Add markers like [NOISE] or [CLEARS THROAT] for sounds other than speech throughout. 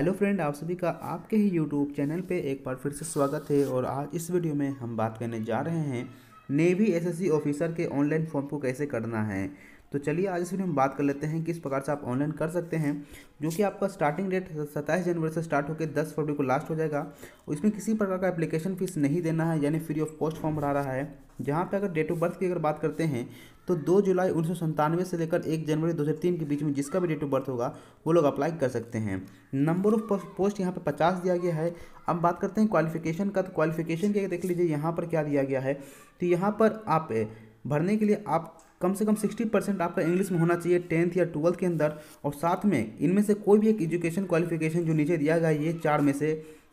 hello friend आप सभी का आपके ही यूट्यूब चैनल पे एक बार फिर से स्वागत है और आज इस वीडियो में हम बात करने जा रहे हैं नेवी एसएससी ऑफिसर के ऑनलाइन फॉर्म को कैसे करना है तो चलिए आज इस वीडियो में बात कर लेते हैं किस प्रकार से आप ऑनलाइन कर सकते हैं जो कि आपका स्टार्टिंग डेट सत्ताईस जनवरी से स्टार्ट होकर दस फरवरी को लास्ट हो जाएगा इसमें किसी प्रकार का एप्लीकेशन फ़ीस नहीं देना है यानी फ्री ऑफ कॉस्ट फॉर्म भरा रहा है जहाँ पर अगर डेट ऑफ बर्थ की अगर बात करते हैं तो दो जुलाई उन्नीस से लेकर एक जनवरी 2003 के बीच में जिसका भी डेट ऑफ बर्थ होगा वो लोग अप्लाई कर सकते हैं नंबर ऑफ पोस्ट यहाँ पे 50 दिया गया है अब बात करते हैं क्वालिफिकेशन का तो क्वालिफिकेशन के देख लीजिए यहाँ पर क्या दिया गया है तो यहाँ पर आप भरने के लिए आप कम से कम 60 परसेंट आपका इंग्लिश में होना चाहिए टेंथ या ट्वेल्थ के अंदर और साथ में इनमें से कोई भी एक एजुकेशन क्वालिफिकेशन जो नीचे दिया गया है ये चार में से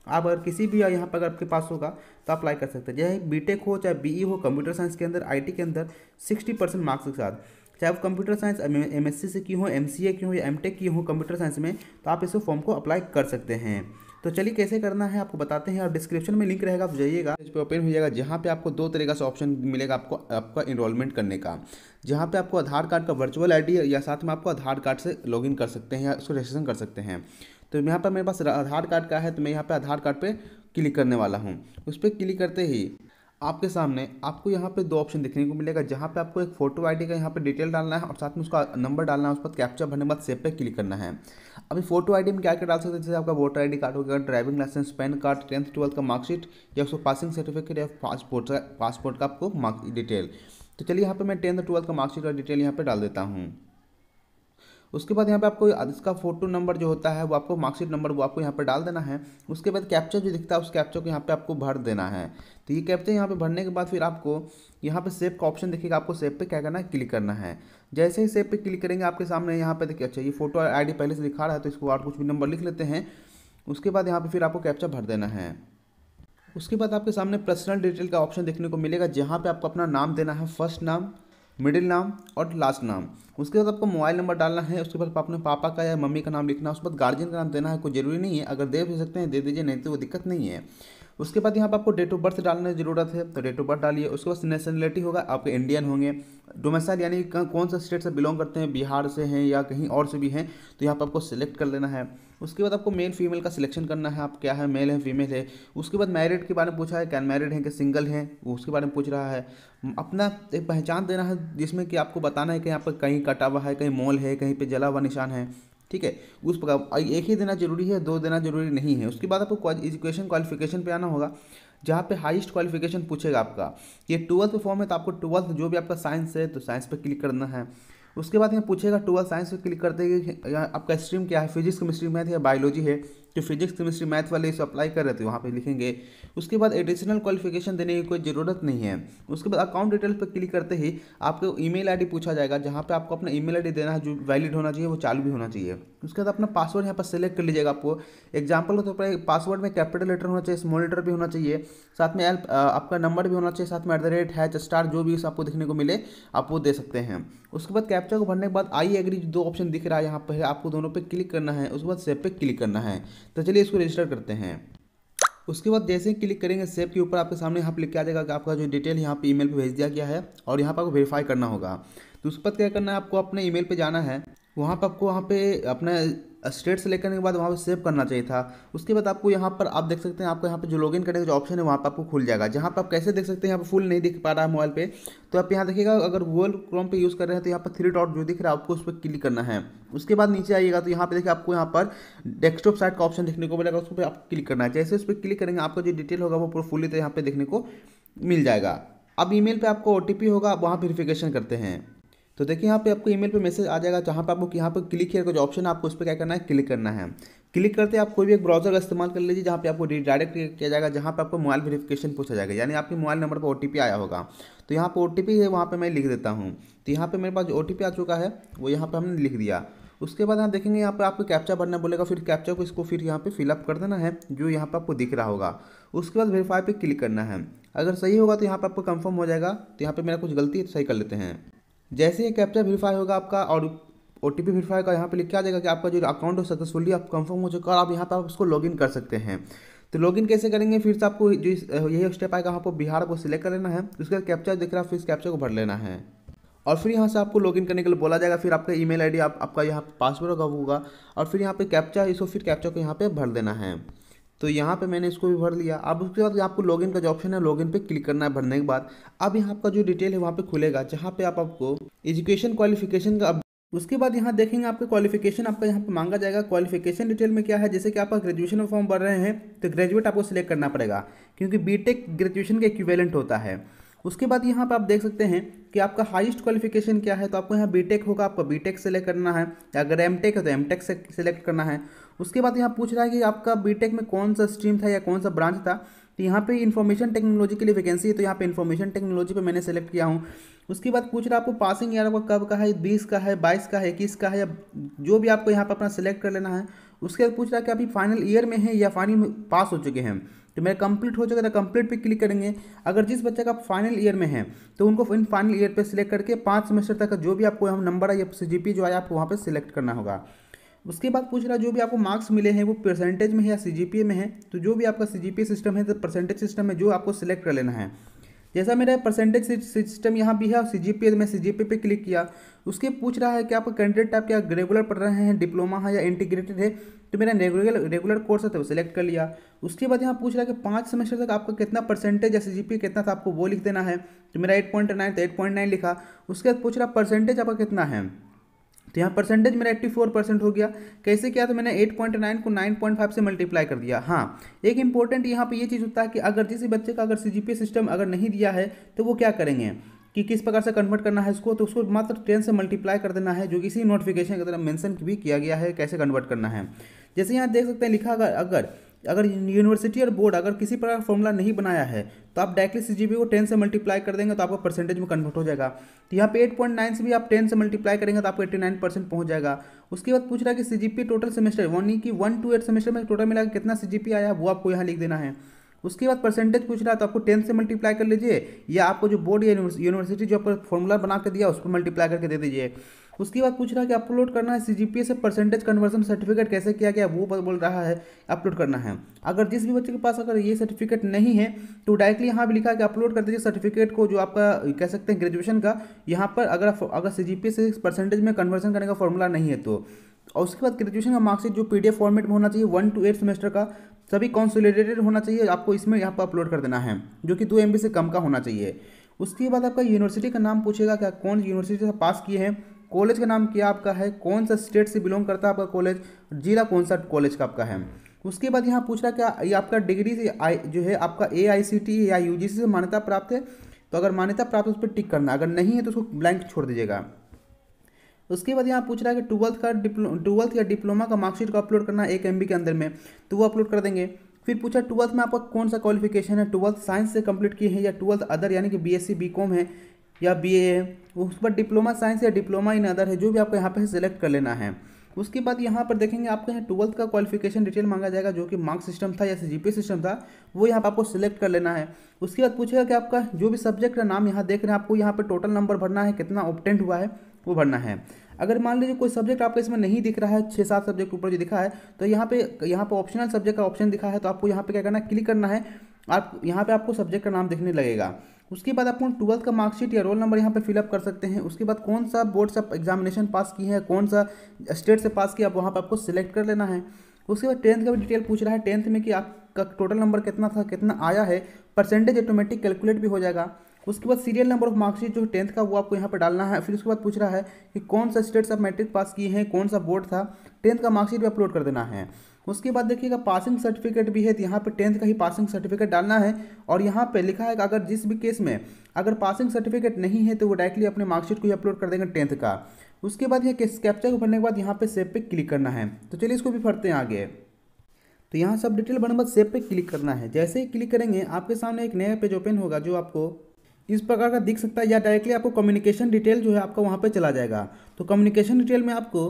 आप अगर किसी भी यहाँ पर अगर आपके पास होगा तो अप्लाई कर सकते हैं चाहे टेक हो चाहे ई e हो कंप्यूटर साइंस के अंदर टी के अंदर सिक्सटी परसेंट मार्क्स के साथ चाहे आप कंप्यूटर साइंस सी से की हो ए की हो या टेक की हो कंप्यूटर साइंस में तो आप इस फॉर्म को अप्लाई कर सकते हैं तो चलिए कैसे करना है आपको बताते हैं और डिस्क्रिप्शन में लिंक रहेगा आप जाइएगा इस पर ओपन हो जाएगा जहाँ पे आपको दो तरीका से ऑप्शन मिलेगा आपको आपका इनरोलमेंट करने का जहाँ पे आपको आधार कार्ड का वर्चुअल आईडी या साथ में आपको आधार कार्ड से लॉगिन कर सकते हैं या उसको रजिस्ट्रेशन कर सकते हैं तो यहाँ पर मेरे पास आधार कार्ड का है तो मैं यहाँ पर आधार कार्ड पर क्लिक करने वाला हूँ उस पर क्लिक करते ही आपके सामने आपको यहाँ पे दो ऑप्शन देखने को मिलेगा जहाँ पे आपको एक फोटो आईडी का यहाँ पे डिटेल डालना है और साथ में उसका नंबर डालना है उस पर कैप्चर भरने के बाद सेव पे क्लिक करना है अभी फोटो आईडी में क्या क्या डाल सकते हैं जैसे आपका वोटर आईडी कार्ड हो गया driving licence PAN card tenth twelfth का मार्कशीट या उसको पासिंग सर्टिफिकेट या पासपोर्ट पासपोर्ट का आपको मार्क डिटेल तो चलिए यहाँ पर मैं टेंथ ट्वेल्थ का मार्कशीट और डिटेल यहाँ पर डाल देता हूँ उसके बाद यहाँ पे आपको इसका फोटो नंबर जो होता है वो आपको मार्कशीट नंबर वो आपको यहाँ पर डाल देना है उसके बाद कैप्चर जो दिखता है उस कैप्चर को यहाँ पे आपको भर देना है तो ये कैप्चर यहाँ पे भरने के बाद फिर आपको यहाँ पे सेव का ऑप्शन दिखेगा आपको सेव पे क्या करना है क्लिक करना है जैसे ही सेव पे क्लिक करेंगे आपके सामने यहाँ पे देखिए अच्छा ये फोटो आई पहले से दिखा रहा है तो इसको और कुछ भी नंबर लिख लेते हैं उसके बाद यहाँ पर फिर आपको कैप्चर भर देना है उसके बाद आपके सामने पर्सनल डिटेल का ऑप्शन देखने को मिलेगा जहाँ पर आपको अपना नाम देना है फर्स्ट नाम मिडिल नाम और लास्ट नाम उसके बाद आपको मोबाइल नंबर डालना है उसके बाद अपने पापा का या मम्मी का नाम लिखना है उसके बाद गार्जियन का नाम देना है कोई ज़रूरी नहीं है अगर दे भी सकते हैं दे दीजिए नहीं तो वो दिक्कत नहीं है उसके बाद यहाँ पर आपको डेट ऑफ बर्थ डालने की ज़रूरत है तो डेट ऑफ बर्थ डालिए उसके बाद नेशनलिटी होगा आपके इंडियन होंगे डोमेसाइल यानी कौन सा स्टेट से बिलोंग करते हैं बिहार से हैं या कहीं और से भी हैं तो यहाँ पर आपको सिलेक्ट कर लेना है उसके बाद आपको मेल फीमेल का सिलेक्शन करना है आप क्या है मेल है फीमेल है उसके बाद मैरिड के बारे में पूछा है कैन मैरिड है कि सिंगल हैं उसके बारे में पूछ रहा है अपना एक पहचान देना है जिसमें कि आपको बताना है कि यहाँ पर कहीं कटा हुआ है कहीं मॉल है कहीं पर जला हुआ निशान है ठीक है उस प्रकार एक ही देना जरूरी है दो देना जरूरी नहीं है उसके बाद आपको एजुकेशन क्वालिफिकेशन पे आना होगा जहाँ पे हाईएस्ट क्वालिफिकेशन पूछेगा आपका ये ट्वेल्थ फॉर्म है तो आपको ट्वेल्थ जो भी आपका साइंस है तो साइंस पे क्लिक करना है उसके बाद यहाँ पूछेगा ट्वेल्थ साइंस पे क्लिक करते आपका स्ट्रीम क्या है फिजिक्स केमिस्ट्री मैथ या बायोलॉजी है जो फिजिक्स केमिस्ट्री मैथ वाले इसे अप्लाई कर रहे थे वहाँ पे लिखेंगे उसके बाद एडिशनल क्वालिफिकेशन देने की कोई ज़रूरत नहीं है उसके बाद अकाउंट डिटेल पर क्लिक करते ही आपको ईमेल आईडी पूछा जाएगा जहाँ पे आपको अपना ईमेल आईडी देना है जो वैलिड होना चाहिए वो चालू भी होना चाहिए उसके बाद अपना पासवर्ड यहाँ पर सेलेक्ट कर लीजिएगा आपको एग्जाम्पल के तौर पर पासवर्ड में कैपिटल लेटर होना चाहिए स्मॉल लेटर भी होना चाहिए साथ में आपका नंबर भी होना चाहिए साथ में at the rate hash star जो भी आपको देखने को मिले आप वो दे सकते हैं उसके बाद कैप्चा को भरने के बाद आई एग्री दो ऑप्शन दिख रहा है यहाँ पर आपको दोनों पर क्लिक करना है उसके बाद सेब पे क्लिक करना है तो चलिए इसको रजिस्टर करते हैं उसके बाद जैसे ही क्लिक करेंगे सेव के ऊपर आपके सामने यहाँ पर लिख के आ जाएगा कि आपका जो डिटेल यहाँ पे ईमेल पे भेज दिया गया है और यहाँ पर आपको वेरीफाई करना होगा तो उसके बाद क्या करना है आपको अपने ईमेल पे जाना है वहाँ पर आपको वहाँ पे अपना स्टेट सेलेक्ट करने के बाद वहाँ पर सेव करना चाहिए था उसके बाद आपको यहाँ पर आप देख सकते हैं आपको यहाँ पर जो लॉगिन करने का जो ऑप्शन है वहाँ पर आपको खुल जाएगा जहाँ पर आप कैसे देख सकते हैं यहाँ पर फुल नहीं दिख पा रहा है मोबाइल पे तो आप यहाँ देखिएगा अगर गूगल क्रोम पे यूज़ कर रहे हैं तो यहाँ पर थ्री डॉट जो दिख रहा है आपको उस पर क्लिक करना है उसके बाद नीचे आइएगा तो यहाँ पर देखिए आपको यहाँ पर डेस्कटॉप साइट का ऑप्शन देखने को मिलेगा उस पर आप क्लिक करना है जैसे उस पर क्लिक करेंगे आपका जो डिटेल होगा वो पूरा फुली तो यहाँ पर देखने को मिल जाएगा अब ईमेल पे आपको ओ होगा आप वहाँ वेरिफिकेशन करते हैं तो देखिए यहाँ पे आपको ईमेल पे मैसेज आ जाएगा जहाँ पे आपको यहाँ पर क्लिक किया जो ऑप्शन है आपको उस पर क्या करना है क्लिक करना है क्लिक करते आप कोई भी एक ब्राउजर का इस्तेमाल कर लीजिए जहाँ पे आपको रिडायरेक्ट किया जाएगा जहाँ पे आपको मोबाइल वेरिफिकेशन पूछा जाएगा यानी आपके मोबाइल नंबर पर ओ आया होगा तो यहाँ पर ओ है वहाँ पर मैं लिख देता हूँ तो यहाँ पर मेरे पास जो ओ आ चुका है वो यहाँ पर हमने लिख दिया उसके बाद यहाँ देखेंगे यहाँ पर आपको कैप्चा भरना बोलेगा फिर कैप्चा को इसको फिर यहाँ पर फिलअप कर देना है जो यहाँ पर आपको दिख रहा होगा उसके बाद वेरीफाई पर क्लिक करना है अगर सही होगा तो यहाँ पर आपको कंफर्म हो जाएगा तो यहाँ पे मेरा कुछ गलती है तो सही कर लेते हैं जैसे ही कैप्चा वेरीफाई होगा आपका और ओ टी पी वेरीफाई होगा यहाँ पर लिख के आ जाएगा कि आपका जो अकाउंट है सक्सेसफुली आप कंफर्म हो चुका और आप यहाँ पर आप उसको लॉगिन कर सकते हैं तो लॉगिन कैसे करेंगे फिर से आपको जो यही स्टेप आएगा आपको बिहार को सिलेक्ट कर लेना है उसके बाद कैप्चर दिख रहा है फिर इस कैप्चा को भर लेना है और फिर यहाँ से आपको लॉगिन करने के लिए बोला जाएगा फिर आपका ईमेल आईडी आप, आपका यहाँ पासवर्ड होगा होगा और फिर यहाँ पे कैप्चा इसको फिर कैप्चा को यहाँ पे भर देना है तो यहाँ पे मैंने इसको भी भर लिया अब उसके बाद आपको लॉगिन का जो ऑप्शन है लॉगिन पे क्लिक करना है भरने के बाद अब यहाँ आपका जो डिटेल है वहाँ पे खुलेगा जहाँ पे आप आपको एजुकेशन क्वालिफिकेशन का उसके बाद यहाँ देखेंगे आपके क्वालिफिकेशन आपका यहाँ पे मांगा जाएगा क्वालिफिकेशन डिटेल में क्या है जैसे कि आपका ग्रेजुएशन फॉर्म भर रहे हैं तो ग्रेजुएट आपको सिलेक्ट करना पड़ेगा क्योंकि बी ग्रेजुएशन का इक्वेलेंट होता है उसके बाद यहाँ पर आप देख सकते हैं कि आपका हाइस्ट क्वालिफिकेशन क्या है तो आपको यहाँ बी होगा आपको बी सेलेक्ट करना है अगर एम है तो एम सेलेक्ट करना है उसके बाद यहाँ पूछ रहा है कि आपका बीटेक में कौन सा स्ट्रीम था या कौन सा ब्रांच था तो यहाँ पे इन्फॉर्मेशन टेक्नोलॉजी के लिए वैकेंसी है तो यहाँ पे इन्फॉर्मेशन टेक्नोलॉजी पे मैंने सेलेक्ट किया हूँ उसके बाद पूछ रहा है आपको पासिंग ईयर आपका कब का है बीस का है बाईस का है इक्कीस का है या जो भी आपको यहाँ पर अपना सेलेक्ट कर लेना है उसके बाद पूछ रहा है कि अभी फाइनल ईयर में है या फाइनल पास हो चुके हैं तो मेरा कंप्लीट हो चुका था कंप्लीट तो पे क्लिक करेंगे अगर जिस बच्चे का फाइनल ईयर में है तो उनको इन फाइनल ईयर पे सिलेक्ट करके पाँच सेमेस्टर तक का जो भी आपको हम नंबर है या सी जो आया आपको वहाँ पे सिलेक्ट करना होगा उसके बाद पूछ रहा है जो भी आपको मार्क्स मिले हैं वो परसेंटेज में है या सी में है तो जो भी आपका सी सिस्टम है तो परसेंटेज सिस्टम है जो आपको सिलेक्ट कर लेना है जैसा मेरा परसेंटेज सिस्टम यहाँ भी है और सी जी पी मैं सी जी पी पे क्लिक किया उसके पूछ रहा है कि आपका कैंडिडेट टाइप क्या रेगुलर पढ़ रहे हैं डिप्लोमा है या इंटीग्रेटेड है तो मेरा रेगुलर रेगुलर कोर्स है तो सिलेक्ट कर लिया उसके बाद यहाँ पूछ रहा है कि पाँच सेमेस्टर तक आपका कितना परसेंटेज या सी कितना था आपको वो लिख देना है तो मेरा एट पॉइंट नाइन तो एट पॉइंट नाइन लिखा उसके बाद पूछ रहा परसेंटेज आपका कितना है तो यहाँ परसेंटेज मेरा एट्टी फोर परसेंट हो गया कैसे किया तो मैंने एट पॉइंट नाइन को नाइन पॉइंट फाइव से मल्टीप्लाई कर दिया हाँ एक इंपॉर्टेंट यहाँ पे ये यह चीज़ होता है कि अगर जिस बच्चे का अगर सी सिस्टम अगर नहीं दिया है तो वो क्या करेंगे कि किस प्रकार से कन्वर्ट करना है इसको तो उसको मात्र टेन से मल्टीप्लाई कर देना है जो किसी इसी नोटिफिकेशन की तरफ मैंशन भी किया गया है कैसे कन्वर्ट करना है जैसे यहाँ देख सकते हैं लिखा अगर अगर अगर यूनिवर्सिटी और बोर्ड अगर किसी प्रकार का फॉर्मूला नहीं बनाया है तो आप डायरेक्टली सी को टेन से मल्टीप्लाई कर देंगे तो आपका परसेंटेज में कन्वर्ट हो जाएगा तो यहाँ पे 8.9 से भी आप टेन से मल्टीप्लाई करेंगे तो आपको 89 परसेंट पहुँच जाएगा उसके बाद पूछ रहा है कि सी टोटल सेमेस्टर वन की वन टू एट सेमेस्टर में टोटल मिला कितना सी आया वो आपको यहाँ लिख देना है उसके बाद परसेंटेज पूछ रहा है तो आपको टेन से मल्टीप्लाई कर लीजिए या आपको जो बोर्ड या यूनिवर्सिटी जो आपको फॉर्मूला बना के दिया उस पर मल्टीप्लाई करके दे दीजिए उसके बाद पूछ रहा है कि अपलोड करना है सी जी पी से परसेंटेज कन्वर्सन सर्टिफिकेट कैसे किया गया वो बोल रहा है अपलोड करना है अगर जिस भी बच्चे के पास अगर ये सर्टिफिकेट नहीं है तो डायरेक्टली यहाँ भी लिखा है कि अपलोड कर दीजिए सर्टिफिकेट को जो आपका कह सकते हैं ग्रेजुएशन का यहाँ पर अगर अगर सी जी पी से परसेंटेज में कन्वर्सन करने का फॉर्मूला नहीं है तो और उसके बाद ग्रेजुएशन का मार्क्सिट जो पी डी एफ फॉर्मेट में होना चाहिए वन टू एट सेमेस्टर का सभी कॉन्सोलिडेटेड होना चाहिए आपको इसमें यहाँ पर अपलोड कर देना है जो कि दो एम से कम का होना चाहिए उसके बाद आपका यूनिवर्सिटी का नाम पूछेगा क्या कौन यूनिवर्सिटी से पास किए हैं कॉलेज का नाम क्या आपका है कौन सा स्टेट से बिलोंग करता है आपका कॉलेज जिला कौन सा कॉलेज का आपका है उसके बाद यहाँ पूछ रहा क्या आपका डिग्री से जो है आपका ए आई सी टी या यू जी सी से मान्यता प्राप्त है तो अगर मान्यता प्राप्त उस पर टिक करना अगर नहीं है तो उसको ब्लैंक छोड़ दीजिएगा उसके बाद यहाँ पूछ रहा है कि ट्वेल्थ का डिप्लो ट्वेल्थ या डिप्लोमा का मार्कशीट को अपलोड करना एक एम के अंदर में तो वो अपलोड कर देंगे फिर पूछा ट्वेल्थ में आपका कौन सा क्वालिफिकेशन है ट्वेल्थ साइंस से कंप्लीट किए हैं या ट्वेल्थ अदर यानी कि बीएससी बीकॉम है या बी ए उस पर डिप्लोमा साइंस या डिप्लोमा इन अदर है जो भी आपको यहाँ पर सिलेक्ट कर लेना है उसके बाद यहाँ पर देखेंगे आपको यहाँ ट्वेल्थ का क्वालिफिकेशन डिटेल मांगा जाएगा जो कि मार्क्स सिस्टम था या जीपी सिस्टम था वो यहाँ पर आपको सिलेक्ट कर लेना है उसके बाद पूछेगा कि आपका जो भी सब्जेक्ट का नाम यहाँ देख रहे हैं आपको यहाँ पर टोटल नंबर भरना है कितना ऑप्टेंट हुआ है वो भरना है अगर मान लीजिए कोई सब्जेक्ट आपको इसमें नहीं दिख रहा है छः सात सब्जेक्ट ऊपर जो दिखा है तो यहाँ पे यहाँ पे ऑप्शनल सब्जेक्ट का ऑप्शन दिखा है तो आपको यहाँ पे क्या करना है क्लिक करना है आप यहाँ पे आपको सब्जेक्ट का नाम देखने लगेगा उसके बाद अपन ट्वेल्थ का मार्कशीट या रोल नंबर यहाँ पे फिलअप कर सकते हैं उसके बाद कौन सा बोर्ड से एग्जामिनेशन पास की है कौन सा स्टेट से पास किया आप वहाँ पर आपको सिलेक्ट कर लेना है उसके बाद टेंथ का भी डिटेल पूछ रहा है टेंथ में कि आपका टोटल नंबर कितना था कितना आया है परसेंटेज ऑटोमेटिक कैलकुलेट भी हो जाएगा उसके बाद सीरियल नंबर ऑफ मार्कशीट जो टेंथ का वो आपको यहाँ पर डालना है फिर उसके बाद पूछ रहा है कि कौन सा स्टेट सब मैट्रिक पास किए हैं कौन सा बोर्ड था टेंथ का मार्कशीट भी अपलोड कर देना है उसके बाद देखिएगा पासिंग सर्टिफिकेट भी है तो यहाँ पर टेंथ का ही पासिंग सर्टिफिकेट डालना है और यहाँ पर लिखा है कि अगर जिस भी केस में अगर पासिंग सर्टिफिकेट नहीं है तो वो डायरेक्टली अपने मार्कशीट को ही अपलोड कर देंगे टेंथ का उसके बाद ये कैप्चर को भरने के बाद यहाँ पर सेब पे क्लिक करना है तो चलिए इसको भी भरते हैं आगे तो यहाँ सब डिटेल भरने के बाद सेव पे क्लिक करना है जैसे ही क्लिक करेंगे आपके सामने एक नया पेज ओपन होगा जो आपको इस प्रकार का दिख सकता है या डायरेक्टली आपको कम्युनिकेशन डिटेल जो है आपका वहाँ पे चला जाएगा तो कम्युनिकेशन डिटेल में आपको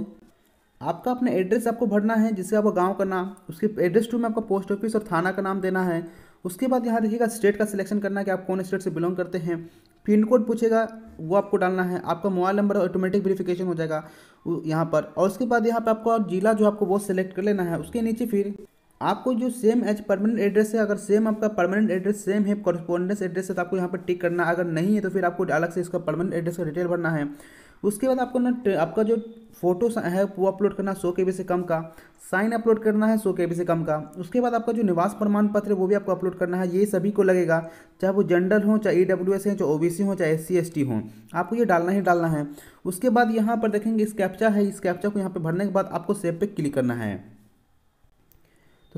आपका अपना एड्रेस आपको भरना है जिससे आपका गांव का नाम उसके एड्रेस टू में आपका पोस्ट ऑफिस और थाना का नाम देना है उसके बाद यहाँ देखिएगा स्टेट का सिलेक्शन करना है कि आप कौन स्टेट से बिलोंग करते हैं पिन कोड पूछेगा वो आपको डालना है आपका मोबाइल नंबर ऑटोमेटिक वेरीफिकेशन हो जाएगा यहाँ पर और उसके बाद यहाँ पर आपको जिला जो आपको वो सिलेक्ट कर लेना है उसके नीचे फिर आपको जो सेम एज परमानेंट एड्रेस है अगर सेम आपका परमानेंट एड्रेस सेम है कॉरस्पॉन्डेंस एड्रेस है तो आपको यहाँ पर टिक करना है अगर नहीं है तो फिर आपको अलग से इसका परमानेंट एड्रेस का डिटेल भरना है उसके बाद आपको ना आपका जो फोटो है वो अपलोड करना है सौ के से कम का साइन अपलोड करना है सौ के से कम का उसके बाद आपका जो निवास प्रमाण पत्र है वो भी आपको अपलोड करना है ये सभी को लगेगा चाहे वो जनरल हो चाहे ई डब्ल्यू एस हैं चाहे ओ बी सी हो चाहे एस सी एस टी हो आपको ये डालना ही डालना है उसके बाद यहाँ पर देखेंगे इस कैप्चा है इस कैप्चा को यहाँ पर भरने के बाद आपको सेव पे क्लिक करना है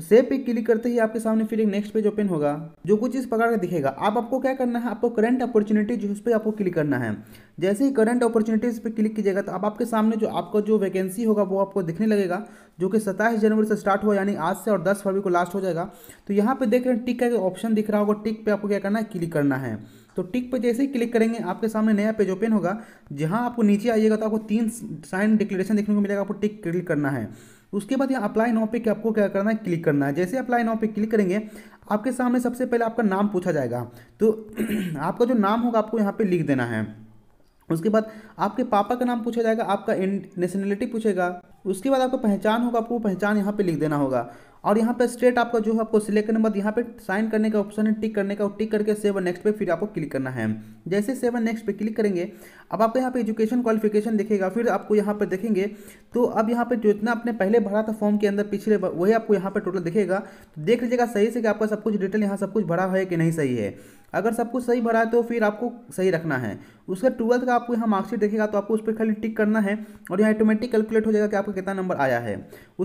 तो सेव पे क्लिक करते ही आपके सामने फिर एक नेक्स्ट पेज ओपन होगा जो कुछ इस प्रकार का दिखेगा आप आपको क्या करना है आपको करंट अपॉर्चुनिटी जो उस पर आपको क्लिक करना है जैसे ही करंट अपॉर्चुनिटीज पे क्लिक कीजिएगा तो आप आपके सामने जो आपका जो वैकेंसी होगा वो आपको दिखने लगेगा जो कि सत्ताईस जनवरी से स्टार्ट हुआ यानी आज से और दस फरवरी को लास्ट हो जाएगा तो यहाँ पर देख रहे हैं टिक का ऑप्शन दिख रहा होगा टिक पर आपको क्या करना है क्लिक करना है तो टिक पर जैसे ही क्लिक करेंगे आपके सामने नया पेज ओपन होगा जहाँ आपको नीचे आइएगा तो आपको तीन साइन डिक्लेरेशन देखने को मिलेगा आपको टिक क्लिक करना है उसके बाद यहाँ अप्लाई नाव पे आपको क्या करना है क्लिक करना है जैसे अप्लाई नाव पे क्लिक करेंगे आपके सामने सबसे पहले आपका नाम पूछा जाएगा तो [CLEARS THROAT] आपका जो नाम होगा आपको यहाँ पे लिख देना है उसके बाद आपके पापा का नाम पूछा जाएगा आपका नेशनलिटी पूछेगा उसके बाद आपको पहचान होगा आपको पहचान यहाँ पे लिख देना होगा और यहाँ पे स्टेट आपका जो है आपको सिलेक्ट करने के बाद यहाँ पे साइन करने का ऑप्शन है टिक करने का और टिक करके सेवन नेक्स्ट पे फिर आपको क्लिक करना है जैसे सेवन नेक्स्ट पे क्लिक करेंगे अब आपको यहाँ पे एजुकेशन क्वालिफिकेशन देखेगा फिर आपको यहाँ पे देखेंगे तो अब यहाँ पे जो इतना आपने पहले भरा था फॉर्म के अंदर पिछले वही आपको यहाँ पर टोटल दिखेगा तो देख लीजिएगा सही से कि आपका सब कुछ डिटेल यहाँ सब कुछ भरा है कि नहीं सही है अगर सब कुछ सही भरा है तो फिर आपको सही रखना है उसका ट्वेल्थ का आपको यहाँ मार्कशीट देखेगा तो आपको उस पर खाली टिक करना है और यहाँ ऑटोमेटिक कैलकुलेट हो जाएगा कि आपका कितना नंबर आया है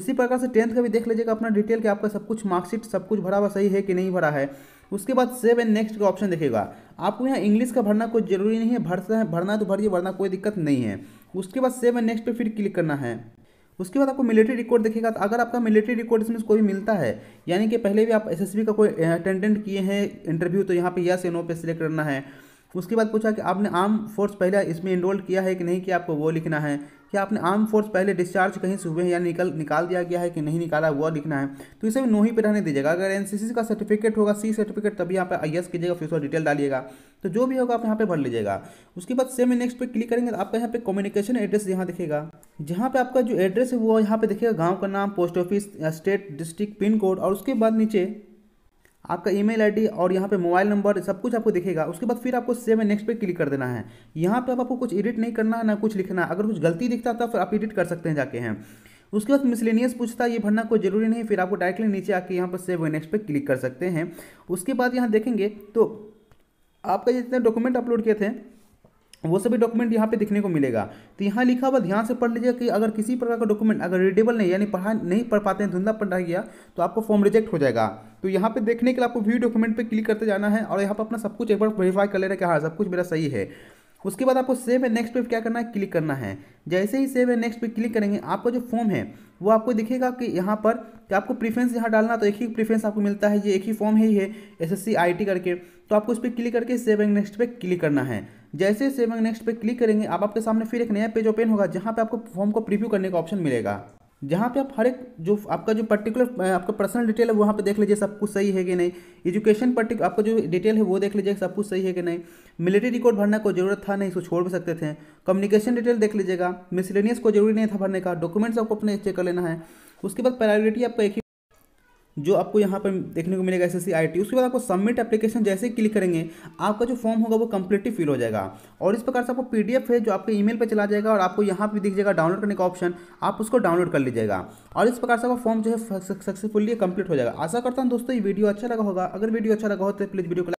उसी प्रकार से टेंथ का भी देख लीजिएगा अपना डिटेल कि आपका सब कुछ मार्कशीट सब कुछ भरा हुआ सही है कि नहीं भरा है उसके बाद सेव एंड नेक्स्ट का ऑप्शन देखेगा आपको यहाँ इंग्लिश का भरना कोई जरूरी नहीं है भरता है भरना तो भरिए वरना कोई दिक्कत नहीं है उसके बाद सेव एंड नेक्स्ट पर फिर क्लिक करना है उसके बाद आपको मिलिट्री रिकॉर्ड देखेगा तो अगर आपका मिलिट्री रिकॉर्ड इसमें कोई मिलता है यानी कि पहले भी आप एसएसबी का कोई अटेंडेंट किए हैं इंटरव्यू तो यहाँ पे यस या नो पे सिलेक्ट करना है उसके बाद पूछा कि आपने आर्म फोर्स पहले इसमें इनरोल किया है कि नहीं किया आपको वो लिखना है क्या आपने आर्म फोर्स पहले डिस्चार्ज कहीं से हुए हैं या निकल निकाल दिया गया है कि नहीं निकाला हुआ लिखना है तो इसे भी नो ही पे रहने दीजिएगा अगर एन का सर्टिफिकेट होगा सी सर्टिफिकेट तभी यहाँ पर आई कीजिएगा फिर उसका डिटेल डालिएगा तो जो भी होगा आप यहाँ पे भर लीजिएगा उसके बाद सेम नेक्स्ट पे क्लिक करेंगे तो आपका यहाँ पे कम्युनिकेशन एड्रेस यहाँ दिखेगा जहाँ पे आपका जो एड्रेस है वो यहाँ पे दिखेगा गाँव का नाम post office state district pin code और उसके बाद नीचे आपका ईमेल आईडी और यहाँ पे मोबाइल नंबर सब कुछ आपको दिखेगा उसके बाद फिर आपको सेव है नेक्स्ट पे क्लिक कर देना है यहाँ पे आपको कुछ एडिट नहीं करना है ना कुछ लिखना अगर कुछ गलती दिखता था फिर आप एडिट कर सकते हैं जाके हैं उसके बाद मिसलेनियस पूछता है ये भरना कोई ज़रूरी नहीं फिर आपको डायरेक्टली नीचे आके यहाँ पर सेव है नेक्स्ट पे क्लिक कर सकते हैं उसके बाद यहाँ देखेंगे तो आपका जितने डॉक्यूमेंट अपलोड किए थे वो सभी डॉक्यूमेंट यहाँ पे दिखने को मिलेगा तो यहाँ लिखा हुआ ध्यान से पढ़ लीजिए कि अगर किसी प्रकार का डॉक्यूमेंट अगर रीडेबल नहीं यानी पढ़ा नहीं पढ़ पाते हैं धुंधा पढ़ गया तो आपको फॉर्म रिजेक्ट हो जाएगा तो यहाँ पे देखने के लिए आपको व्यू डॉक्यूमेंट पे क्लिक करते जाना है और यहाँ पर अपना सब कुछ एक बार वेरीफाई कर लेना है कि हाँ सब कुछ मेरा सही है उसके बाद आपको सेव एंड नेक्स्ट पे क्या करना है क्लिक करना है जैसे ही सेव एंड नेक्स्ट पे क्लिक करेंगे आपका जो फॉर्म है वो आपको दिखेगा कि यहाँ पर कि आपको प्रीफ्रेंस यहाँ डालना तो एक ही प्रीफ्रेंस आपको मिलता है ये एक ही फॉर्म है ही है एस एस करके तो आपको उस पर क्लिक करके सेव एंड नेक्स्ट पे क्लिक करना है जैसे सेव एंड नेक्स्ट पे क्लिक करेंगे आप आपके सामने फिर एक नया पेज ओपन होगा जहाँ पर आपको फॉर्म को प्रीव्यू करने का ऑप्शन मिलेगा जहाँ पे आप हर एक जो आपका जो पर्टिकुलर आपका पर्सनल डिटेल है वहाँ पे देख लीजिए सब कुछ सही है कि नहीं एजुकेशन पर्टिक आपका जो डिटेल है वो देख लीजिए सब कुछ सही है कि नहीं मिलिट्री रिकॉर्ड भरना कोई जरूरत था नहीं इसको छोड़ भी सकते थे कम्युनिकेशन डिटेल देख लीजिएगा मिसलेनियस को जरूरी नहीं था भरने का डॉक्यूमेंट्स आपको अपने चेक कर लेना है उसके बाद प्रायोरिटी आपका एक ही जो आपको यहाँ पर देखने को मिलेगा एस एस उसके बाद आपको सबमिट एप्लीकेशन जैसे ही क्लिक करेंगे आपका जो फॉर्म होगा वो कम्प्लीटली फिल हो जाएगा और इस प्रकार से आपको पी है जो आपके ईमेल पर चला जाएगा और आपको यहाँ पर दिख जाएगा डाउनलोड करने का ऑप्शन आप उसको डाउनलोड कर लीजिएगा और इस प्रकार से आपका फॉर्म जो है सक्सेसफुली कंप्लीट हो जाएगा आशा करता हूँ दोस्तों ये वीडियो अच्छा लगा होगा अगर वीडियो अच्छा लगा हो तो प्लीज़ वीडियो को